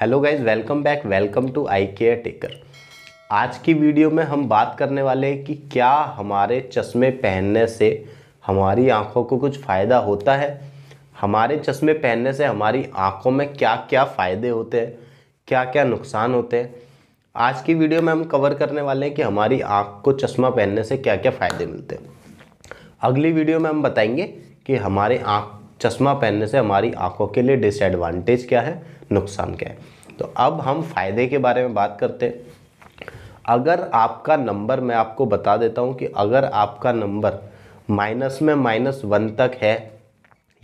hello guys welcome back welcome to I care taker आज की video में हम बात करने वाले हैं कि क्या हमारे चश्मे पहनने से हमारी आँखों को कुछ फ़ायदा होता है हमारे चश्मे पहनने से हमारी आँखों में क्या क्या फ़ायदे होते हैं क्या क्या नुकसान होते हैं आज की वीडियो में हम कवर करने वाले हैं कि हमारी आँख को चश्मा पहनने से क्या क्या फ़ायदे मिलते हैं अगली वीडियो में हम बताएंगे कि हमारे आँख चश्मा पहनने से हमारी आँखों के लिए डिसएडवांटेज क्या है नुकसान क्या है तो अब हम फ़ायदे के बारे में बात करते हैं अगर आपका नंबर मैं आपको बता देता हूँ कि अगर आपका नंबर माइनस में माइनस वन तक है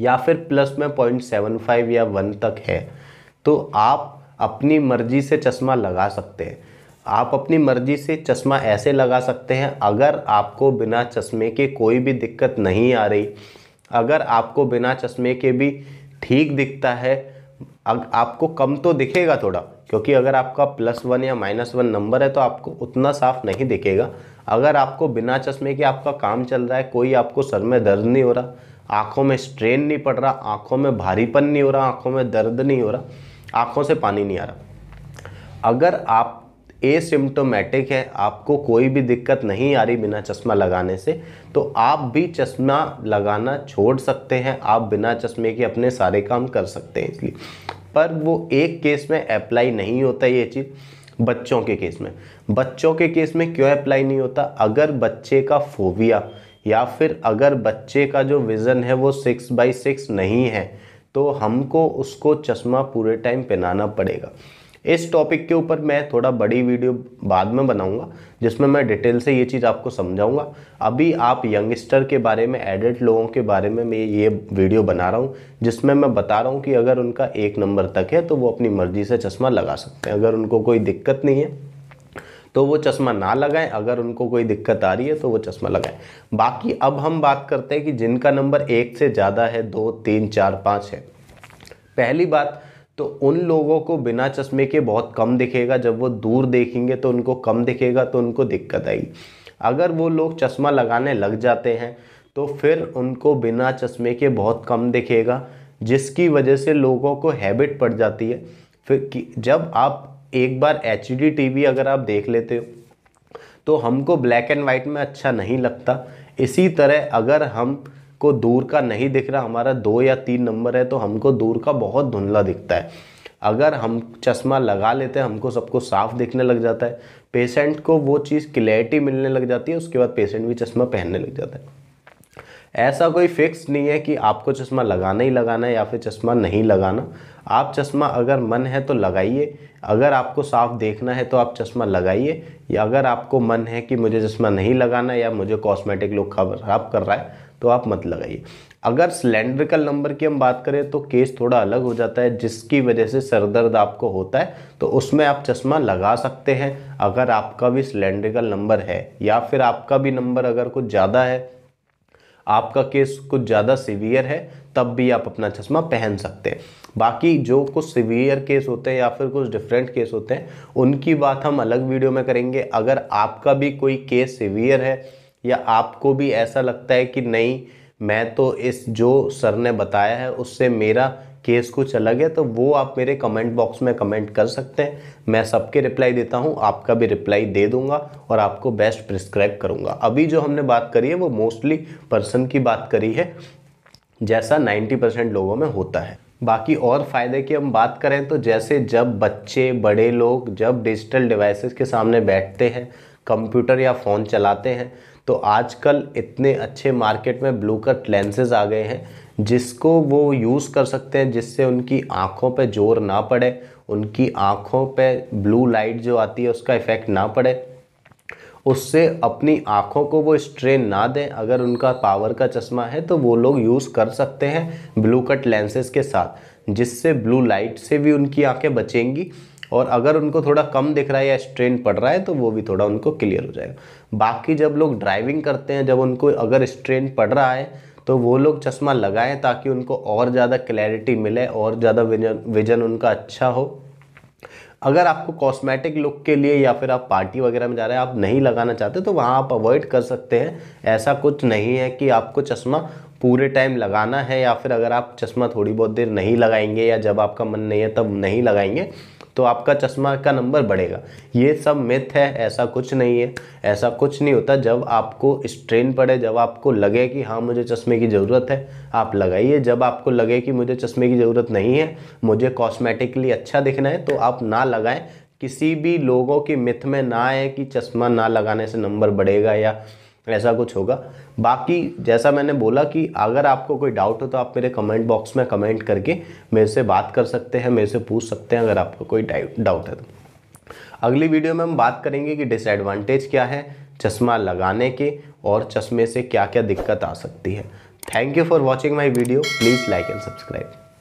या फिर प्लस में पॉइंट सेवन फाइव या वन तक है तो आप अपनी मर्जी से चश्मा लगा सकते हैं आप अपनी मर्जी से चश्मा ऐसे लगा सकते हैं अगर आपको बिना चश्मे के कोई भी दिक्कत नहीं आ रही अगर आपको बिना चश्मे के भी ठीक दिखता है अब आपको कम तो दिखेगा थोड़ा क्योंकि अगर आपका प्लस वन या माइनस वन नंबर है तो आपको उतना साफ नहीं दिखेगा अगर आपको बिना चश्मे के आपका काम चल रहा है कोई आपको सर में दर्द नहीं हो रहा आँखों में स्ट्रेन नहीं पड़ रहा आँखों में भारीपन नहीं हो रहा आँखों में दर्द नहीं हो रहा आँखों से पानी नहीं आ रहा अगर आप एसिम्टोमेटिक है आपको कोई भी दिक्कत नहीं आ रही बिना चश्मा लगाने से तो आप भी चश्मा लगाना छोड़ सकते हैं आप बिना चश्मे के अपने सारे काम कर सकते हैं इसलिए पर वो एक केस में अप्लाई नहीं होता ये चीज़ बच्चों के केस में बच्चों के केस में क्यों अप्लाई नहीं होता अगर बच्चे का फोबिया या फिर अगर बच्चे का जो विज़न है वो सिक्स बाई सिक्स नहीं है तो हमको उसको चश्मा पूरे टाइम पहनाना पड़ेगा इस टॉपिक के ऊपर मैं थोड़ा बड़ी वीडियो बाद में बनाऊंगा जिसमें मैं डिटेल से ये चीज़ आपको समझाऊंगा अभी आप यंगस्टर के बारे में एडल्ट लोगों के बारे में मैं ये वीडियो बना रहा हूँ जिसमें मैं बता रहा हूँ कि अगर उनका एक नंबर तक है तो वो अपनी मर्जी से चश्मा लगा सकते हैं अगर उनको कोई दिक्कत नहीं है तो वो चश्मा ना लगाएं अगर उनको कोई दिक्कत आ रही है तो वो चश्मा लगाएं बाकी अब हम बात करते हैं कि जिनका नंबर एक से ज़्यादा है दो तीन चार पाँच है पहली बात तो उन लोगों को बिना चश्मे के बहुत कम दिखेगा जब वो दूर देखेंगे तो उनको कम दिखेगा तो उनको दिक्कत आएगी अगर वो लोग चश्मा लगाने लग जाते हैं तो फिर उनको बिना चश्मे के बहुत कम दिखेगा जिसकी वजह से लोगों को हैबिट पड़ जाती है फिर जब आप एक बार एच डी टी अगर आप देख लेते हो तो हमको ब्लैक एंड वाइट में अच्छा नहीं लगता इसी तरह अगर हम को दूर का नहीं दिख रहा हमारा दो या तीन नंबर है तो हमको दूर का बहुत धुंधला दिखता है अगर हम चश्मा लगा लेते हैं हमको सबको साफ दिखने लग जाता है पेशेंट को वो चीज़ क्लैरिटी मिलने लग जाती है उसके बाद पेशेंट भी चश्मा पहनने लग जाता है ऐसा कोई फिक्स नहीं है कि आपको चश्मा लगाना ही लगाना है या फिर चश्मा नहीं लगाना आप चश्मा अगर मन है तो लगाइए अगर आपको साफ देखना है तो आप चश्मा लगाइए या अगर आपको मन है कि मुझे चश्मा नहीं लगाना या मुझे कॉस्मेटिक लुक खराब कर रहा है तो आप मत लगाइए अगर सिलेंड्रिकल नंबर की हम बात करें तो केस थोड़ा अलग हो जाता है जिसकी वजह से सर दर्द आपको होता है तो उसमें आप चश्मा लगा सकते हैं अगर आपका भी सिलेंड्रिकल नंबर है या फिर आपका भी नंबर अगर कुछ ज़्यादा है आपका केस कुछ ज़्यादा सीवियर है तब भी आप अपना चश्मा पहन सकते हैं बाकी जो कुछ सिवियर केस होते हैं या फिर कुछ डिफरेंट केस होते हैं उनकी बात हम अलग वीडियो में करेंगे अगर आपका भी कोई केस सिवियर है या आपको भी ऐसा लगता है कि नहीं मैं तो इस जो सर ने बताया है उससे मेरा केस कुछ अलग है तो वो आप मेरे कमेंट बॉक्स में कमेंट कर सकते हैं मैं सबके रिप्लाई देता हूँ आपका भी रिप्लाई दे दूंगा और आपको बेस्ट प्रिस्क्राइब करूँगा अभी जो हमने बात करी है वो मोस्टली पर्सन की बात करी है जैसा 90 परसेंट लोगों में होता है बाकी और फ़ायदे की हम बात करें तो जैसे जब बच्चे बड़े लोग जब डिजिटल डिवाइसेस के सामने बैठते हैं कंप्यूटर या फ़ोन चलाते हैं तो आजकल इतने अच्छे मार्केट में ब्लू कट लेंसेज आ गए हैं जिसको वो यूज़ कर सकते हैं जिससे उनकी आँखों पर जोर ना पड़े उनकी आँखों पर ब्लू लाइट जो आती है उसका इफ़ेक्ट ना पड़े उससे अपनी आँखों को वो स्ट्रेन ना दें अगर उनका पावर का चश्मा है तो वो लोग यूज़ कर सकते हैं ब्लू कट लेंसेज के साथ जिससे ब्लू लाइट से भी उनकी आँखें बचेंगी और अगर उनको थोड़ा कम दिख रहा है या स्ट्रेन पड़ रहा है तो वो भी थोड़ा उनको क्लियर हो जाएगा बाकी जब लोग ड्राइविंग करते हैं जब उनको अगर स्ट्रेन पड़ रहा है तो वो लोग चश्मा लगाएं ताकि उनको और ज़्यादा क्लैरिटी मिले और ज़्यादा विजन विजन उनका अच्छा हो अगर आपको कॉस्मेटिक लुक के लिए या फिर आप पार्टी वगैरह में जा रहे हैं आप नहीं लगाना चाहते तो वहाँ आप अवॉइड कर सकते हैं ऐसा कुछ नहीं है कि आपको चश्मा पूरे टाइम लगाना है या फिर अगर आप चश्मा थोड़ी बहुत देर नहीं लगाएंगे या जब आपका मन नहीं है तब नहीं लगाएंगे तो आपका चश्मा का नंबर बढ़ेगा ये सब मिथ है ऐसा कुछ नहीं है ऐसा कुछ नहीं होता जब आपको स्ट्रेन पड़े जब आपको लगे कि हाँ मुझे चश्मे की ज़रूरत है आप लगाइए जब आपको लगे कि मुझे चश्मे की ज़रूरत नहीं है मुझे कॉस्मेटिकली अच्छा दिखना है तो आप ना लगाएं किसी भी लोगों की मिथ में ना आए कि चश्मा ना लगाने से नंबर बढ़ेगा या ऐसा कुछ होगा बाकी जैसा मैंने बोला कि अगर आपको कोई डाउट हो तो आप मेरे कमेंट बॉक्स में कमेंट करके मेरे से बात कर सकते हैं मेरे से पूछ सकते हैं अगर आपको कोई डाउट है तो अगली वीडियो में हम बात करेंगे कि डिसएडवांटेज क्या है चश्मा लगाने के और चश्मे से क्या क्या दिक्कत आ सकती है thank you for watching my video please like and subscribe